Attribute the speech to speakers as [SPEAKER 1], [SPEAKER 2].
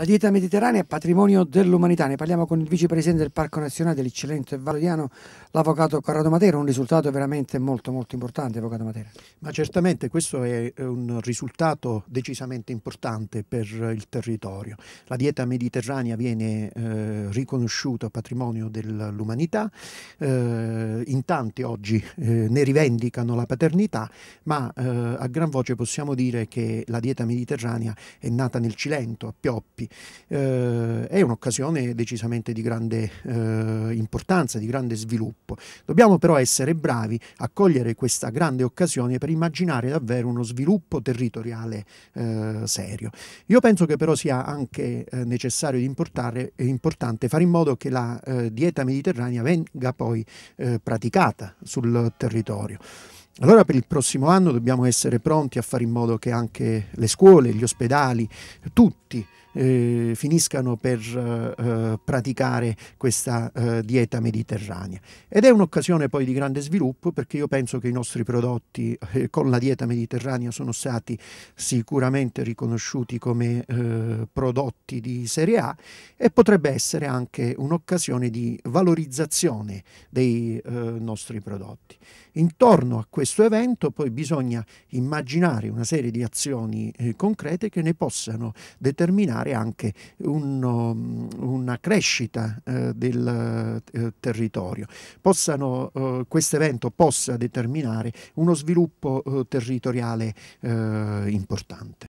[SPEAKER 1] La dieta mediterranea è patrimonio dell'umanità. Ne parliamo con il vicepresidente del Parco Nazionale dell'Eccellente Valoriano, l'avvocato Corrado Matera. Un risultato veramente molto, molto importante, avvocato Matera.
[SPEAKER 2] Ma certamente questo è un risultato decisamente importante per il territorio. La dieta mediterranea viene eh, riconosciuta patrimonio dell'umanità. Eh, in tanti oggi eh, ne rivendicano la paternità, ma eh, a gran voce possiamo dire che la dieta mediterranea è nata nel Cilento, a Pioppi, eh, è un'occasione decisamente di grande eh, importanza, di grande sviluppo. Dobbiamo però essere bravi a cogliere questa grande occasione per immaginare davvero uno sviluppo territoriale eh, serio. Io penso che però sia anche eh, necessario e eh, importante fare in modo che la eh, dieta mediterranea venga poi praticata sul territorio. Allora per il prossimo anno dobbiamo essere pronti a fare in modo che anche le scuole, gli ospedali, tutti eh, finiscano per eh, praticare questa eh, dieta mediterranea. Ed è un'occasione poi di grande sviluppo perché io penso che i nostri prodotti eh, con la dieta mediterranea sono stati sicuramente riconosciuti come eh, prodotti di serie A e potrebbe essere anche un'occasione di valorizzazione dei eh, nostri prodotti. Intorno a questo questo evento poi bisogna immaginare una serie di azioni eh, concrete che ne possano determinare anche un, um, una crescita eh, del eh, territorio. Eh, questo evento possa determinare uno sviluppo eh, territoriale eh, importante.